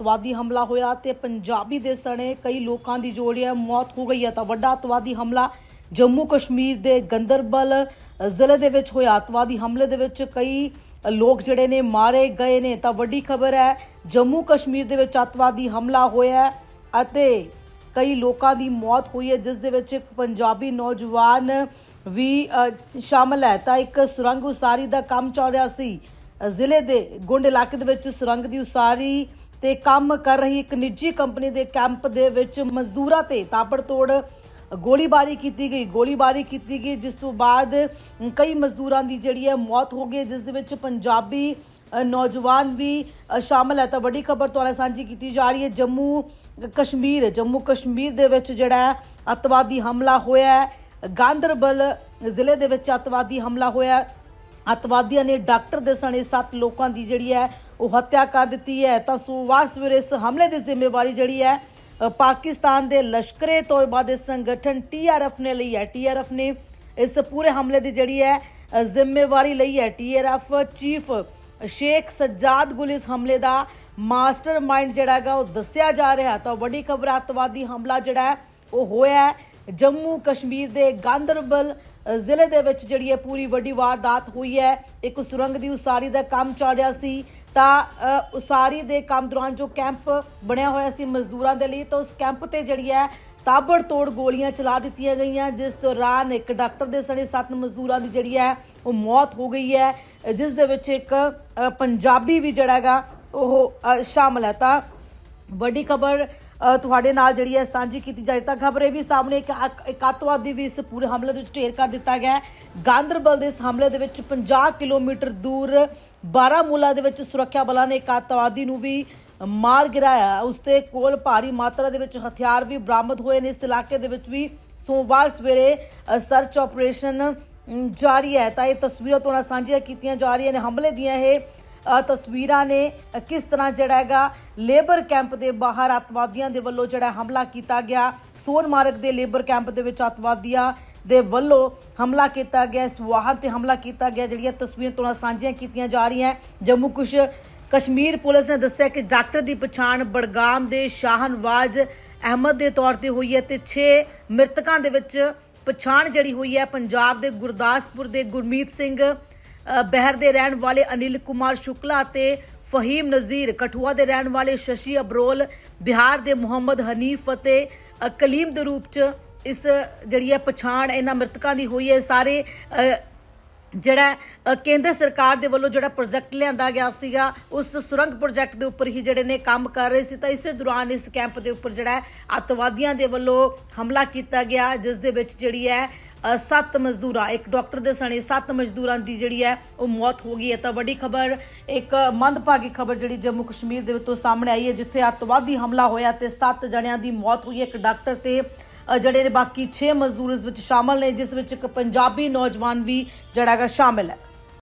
ਅਤਵਾਦੀ ਹਮਲਾ ਹੋਇਆ ਤੇ ਪੰਜਾਬੀ ਦੇ ਸਣੇ ਕਈ ਲੋਕਾਂ ਦੀ ਜੋੜੀ ਹੈ ਮੌਤ ਹੋ ਗਈ ਹੈ ਤਾਂ ਵੱਡਾ ਅਤਵਾਦੀ ਹਮਲਾ ਜੰਮੂ ਕਸ਼ਮੀਰ ਦੇ ਗੰਦਰਬਲ ਜ਼ਿਲ੍ਹੇ ਦੇ ਵਿੱਚ ਹੋਇਆ ਅਤਵਾਦੀ ਹਮਲੇ ਦੇ ਵਿੱਚ ਕਈ ਲੋਕ ਜਿਹੜੇ ਨੇ ਮਾਰੇ ਗਏ ਨੇ ਤਾਂ ਵੱਡੀ ਖਬਰ ਹੈ ਜੰਮੂ ਕਸ਼ਮੀਰ ਦੇ ਵਿੱਚ ਅਤਵਾਦੀ ਹਮਲਾ ਹੋਇਆ ਅਤੇ ਕਈ ਲੋਕਾਂ ਦੀ ਮੌਤ ਹੋਈ ਹੈ ਜਿਸ ਦੇ ਵਿੱਚ ਇੱਕ ਪੰਜਾਬੀ ਨੌਜਵਾਨ ਵੀ ਸ਼ਾਮਲ ਹੈ ਤਾਂ ਇੱਕ ਸੁਰੰਗ ਉਸਾਰੀ ਦਾ ਕੰਮ ਚੱਲ ਰਿਹਾ ਸੀ ਜ਼ਿਲ੍ਹੇ ਦੇ ਗੁੰਡ ਇਲਾਕੇ ਦੇ ਵਿੱਚ ਸੁਰੰਗ ਦੀ ਉਸਾਰੀ ਤੇ ਕੰਮ ਕਰ ਰਹੀ ਇੱਕ ਨਿੱਜੀ ਕੰਪਨੀ ਦੇ ਕੈਂਪ ਦੇ ਵਿੱਚ ਮਜ਼ਦੂਰਾਂ ਤੇ ਤੋੜ ਗੋਲੀਬਾਰੀ ਕੀਤੀ ਗਈ ਗੋਲੀਬਾਰੀ ਕੀਤੀ ਗਈ ਜਿਸ ਤੋਂ ਬਾਅਦ ਕਈ ਮਜ਼ਦੂਰਾਂ ਦੀ ਜਿਹੜੀ ਹੈ ਮੌਤ ਹੋ ਗਈ ਜਿਸ ਦੇ ਵਿੱਚ ਪੰਜਾਬੀ ਨੌਜਵਾਨ ਵੀ ਸ਼ਾਮਲ ਹੈ ਤਾਂ ਵੱਡੀ ਖਬਰ ਤੁਹਾਨੂੰ ਸਾਂਝੀ ਕੀਤੀ ਜਾ ਰਹੀ ਹੈ ਜੰਮੂ ਕਸ਼ਮੀਰ ਜੰਮੂ ਕਸ਼ਮੀਰ ਦੇ ਵਿੱਚ ਜਿਹੜਾ ਅਤਵਾਦੀ ਹਮਲਾ ਹੋਇਆ ਹੈ ਗਾਂਦਰਬਲ ਜ਼ਿਲ੍ਹੇ ਦੇ ਵਿੱਚ ਅਤਵਾਦੀ ਹਮਲਾ ਹੋਇਆ ਅਤਵਾਦੀਆਂ ਨੇ ਡਾਕਟਰ ਦੇ ਸਣੇ 7 ਲੋਕਾਂ ਦੀ ਜਿਹੜੀ ਹੈ ਉਹ ਹੱਤਿਆ ਕਰ ਦਿੱਤੀ ਹੈ ਤਾਂ ਸੋਮਵਾਰ ਸਵੇਰੇ ਇਸ ਹਮਲੇ ਦੀ ਜ਼ਿੰਮੇਵਾਰੀ ਜਿਹੜੀ ਹੈ ਪਾਕਿਸਤਾਨ ਦੇ ਲਸ਼ਕਰੇ ਤੋਇਬਾ ਦੇ ਸੰਗਠਨ ਟੀਆਰਐਫ ਨੇ ਲਈ ਹੈ ਟੀਆਰਐਫ ਨੇ ਇਸ ਪੂਰੇ ਹਮਲੇ ਦੀ ਜਿਹੜੀ ਹੈ ਜ਼ਿੰਮੇਵਾਰੀ ਲਈ ਹੈ ਟੀਆਰਐਫ ਚੀਫ ਸ਼ੇਖ ਸਜਾਦ ਗੁਲ ਇਸ ਹਮਲੇ ਦਾ ਮਾਸਟਰਮਾਈਂਡ ਜਿਹੜਾ ਹੈਗਾ ਉਹ ਦੱਸਿਆ ਜਾ ਰਿਹਾ ਤਾਂ ਵੱਡੀ ਖਬਰ ਆਤਵਾਦੀ ਹਮਲਾ ਜਿਹੜਾ ਉਹ ਹੋਇਆ ਜੰਮੂ ਕਸ਼ਮੀਰ ਦੇ ਗਾਂਦਰਬਲ ਜ਼ਿਲ੍ਹੇ ਦੇ ਵਿੱਚ ਜਿਹੜੀ ਹੈ ਪੂਰੀ ਵੱਡੀ ਵਾਰਦਾਤ ਹੋਈ ਹੈ ਇੱਕ ਸੁਰੰਗ ਦੀ ਉਸਾਰੀ ਦਾ ਕੰਮ ਚੱਲ ਰਿਹਾ ਸੀ ਤਾਂ ਉਸਾਰੀ ਦੇ ਕੰਮ ਦੌਰਾਨ ਜੋ ਕੈਂਪ ਬਣਿਆ ਹੋਇਆ ਸੀ ਮਜ਼ਦੂਰਾਂ ਦੇ ਲਈ ਤਾਂ ਉਸ ਕੈਂਪ ਤੇ ਜਿਹੜੀ ਹੈ ਤਾਬੜ ਤੋੜ ਗੋਲੀਆਂ ਚਲਾ ਦਿੱਤੀਆਂ ਗਈਆਂ ਜਿਸ ਦੌਰਾਨ ਇੱਕ ਡਾਕਟਰ ਦੇ ਸਣੇ ਸੱਤ ਮਜ਼ਦੂਰਾਂ ਦੀ ਜਿਹੜੀ ਹੈ ਉਹ ਮੌਤ ਹੋ ਗਈ ਹੈ ਜਿਸ ਦੇ ਵਿੱਚ ਇੱਕ ਪੰਜਾਬੀ ਵੀ ਜੜਾਗਾ ਉਹ ਸ਼ਾਮਲ ਹੈ ਤਾਂ ਵੱਡੀ ਖਬਰ ਤੁਹਾਡੇ ਨਾਲ ਜਿਹੜੀ ਹੈ ਸਾਂਝੀ ਕੀਤੀ ਜਾਏ ਤਾਂ ਖਬਰੇ ਵੀ ਸਾਹਮਣੇ ਇੱਕ ਇਕਾਤਵਾਦੀ ਵੀ ਇਸ ਪੂਰੇ ਹਮਲੇ ਦੇ ਵਿੱਚ ਢੇਰ ਕਰ ਦਿੱਤਾ ਗਿਆ ਗਾਂਦਰਬਲ ਦੇ ਇਸ ਹਮਲੇ ਦੇ ਵਿੱਚ 50 ਕਿਲੋਮੀਟਰ ਦੂਰ ਬਾਰਾਮੂਲਾ ਦੇ ਵਿੱਚ ਸੁਰੱਖਿਆ ਬਲਾਂ ਨੇ ਇਕਾਤਵਾਦੀ ਨੂੰ ਵੀ ਮਾਰ ਗਿਰਾਇਆ ਉਸ ਤੇ ਕੋਲ ਭਾਰੀ ਮਾਤਰਾ ਦੇ ਵਿੱਚ ਹਥਿਆਰ ਵੀ ਬਰਾਮਦ ਹੋਏ ਨੇ ਇਸ ਇਲਾਕੇ ਦੇ ਵਿੱਚ ਵੀ ਸੋਮਵਾਰ ਸਵੇਰੇ ਸਰਚ ਆਪਰੇਸ਼ਨ ਜਾਰੀ ਹੈ ਤਾਂ ਇਹ ਤਸਵੀਰਾਂ ਤੋਂ ਸਾਂਝੀਆਂ ਕੀਤੀਆਂ ਜਾ ਰਹੀਆਂ ਨੇ ਹਮਲੇ ਦੀਆਂ ਇਹ ਤਸਵੀਰਾਂ ਨੇ ਕਿਸ ਤਰ੍ਹਾਂ ਜਿਹੜਾ ਹੈਗਾ ਲੇਬਰ ਕੈਂਪ ਦੇ ਬਾਹਰ ਅਤਵਾਦੀਆਂ ਦੇ ਵੱਲੋਂ ਜਿਹੜਾ ਹਮਲਾ ਕੀਤਾ ਗਿਆ ਸੋਨਮਾਰਗ ਦੇ ਲੇਬਰ ਕੈਂਪ ਦੇ ਵਿੱਚ ਅਤਵਾਦੀਆਂ ਦੇ ਵੱਲੋਂ ਹਮਲਾ ਕੀਤਾ ਗਿਆ ਇਸ ਵਾਹਨ ਤੇ ਹਮਲਾ ਕੀਤਾ ਗਿਆ ਜਿਹੜੀਆਂ ਤਸਵੀਰਾਂ ਤੋਂ ਸਾਂਝੀਆਂ ਕੀਤੀਆਂ ਜਾ ਰਹੀਆਂ ਜੰਮੂ ਕੁਸ਼ ਕਸ਼ਮੀਰ ਪੁਲਿਸ ਨੇ ਦੱਸਿਆ ਕਿ ਡਾਕਟਰ ਦੀ ਪਛਾਣ ਬੜਗਾਮ ਦੇ ਸ਼ਾਹਨਵਾਜ ਅਹਿਮਦ ਦੇ ਤੌਰ ਤੇ ਹੋਈ ਹੈ ਤੇ 6 ਮ੍ਰਿਤਕਾਂ ਦੇ ਵਿੱਚ ਪਛਾਣ ਜਿਹੜੀ ਹੋਈ ਹੈ ਪੰਜਾਬ ਦੇ ਗੁਰਦਾਸਪੁਰ ਦੇ ਗੁਰਮੀਤ ਸਿੰਘ ਬਹਿਰ ਦੇ ਰਹਿਣ ਵਾਲੇ ਅਨਿਲ ਕੁਮਾਰ ਸ਼ੁਕਲਾ ਅਤੇ ਫਹੀਮ ਨਜ਼ੀਰ ਕਠੂਆ ਦੇ ਰਹਿਣ ਵਾਲੇ ਸ਼ਸ਼ੀ ਅਬਰੋਲ ਬਿਹਾਰ ਦੇ ਮੁਹੰਮਦ ਹਨੀਫ ਅਤੇ ਕਲੀਮ ਦੇ ਰੂਪ 'ਚ ਇਸ ਜਿਹੜੀ ਹੈ ਪਛਾਣ ਇਹਨਾਂ ਮ੍ਰਿਤਕਾਂ ਦੀ ਹੋਈ ਹੈ ਸਾਰੇ ਜਿਹੜਾ ਕੇਂਦਰ ਸਰਕਾਰ ਦੇ ਵੱਲੋਂ ਜਿਹੜਾ ਪ੍ਰੋਜੈਕਟ ਲਿਆਂਦਾ ਗਿਆ ਸੀਗਾ ਉਸ ਸੁਰੰਗ ਪ੍ਰੋਜੈਕਟ ਦੇ ਉੱਪਰ ਹੀ ਜਿਹੜੇ ਨੇ ਕੰਮ ਕਰ ਰਹੇ ਸੀ ਤਾਂ ਇਸੇ ਦੌਰਾਨ ਇਸ ਕੈਂਪ ਦੇ ਉੱਪਰ ਜਿਹੜਾ ਅੱਤਵਾਦੀਆਂ ਦੇ ਵੱਲੋਂ ਹਮਲਾ ਕੀਤਾ ਗਿਆ ਜਿਸ ਦੇ ਵਿੱਚ ਜਿਹੜੀ ਹੈ ਸੱਤ ਮਜ਼ਦੂਰਾਂ ਇੱਕ ਡਾਕਟਰ ਦੇ ਸਣੇ ਸੱਤ ਮਜ਼ਦੂਰਾਂ ਦੀ ਜਿਹੜੀ ਹੈ ਉਹ ਮੌਤ ਹੋ ਗਈ ਹੈ ਤਾਂ ਵੱਡੀ ਖਬਰ ਇੱਕ ਮੰਦਭਾਗੀ ਖਬਰ ਜਿਹੜੀ ਜੰਮੂ ਕਸ਼ਮੀਰ ਦੇ ਵਿੱਚੋਂ ਸਾਹਮਣੇ ਆਈ ਹੈ ਜਿੱਥੇ ਅੱਤਵਾਦੀ ਹਮਲਾ ਹੋਇਆ ਤੇ ਸੱਤ ਜਣਿਆਂ ਦੀ ਮੌਤ ਹੋਈ ਹੈ ਇੱਕ ਡਾਕਟਰ ਤੇ ਜਿਹੜੇ ਬਾਕੀ 6 ਮਜ਼ਦੂਰ ਇਸ ਵਿੱਚ ਸ਼ਾਮਲ ਨੇ ਜਿਸ ਵਿੱਚ ਇੱਕ ਪੰਜਾਬੀ ਨੌਜਵਾਨ ਵੀ ਜਿਹੜਾ ਹੈਗਾ ਹੈ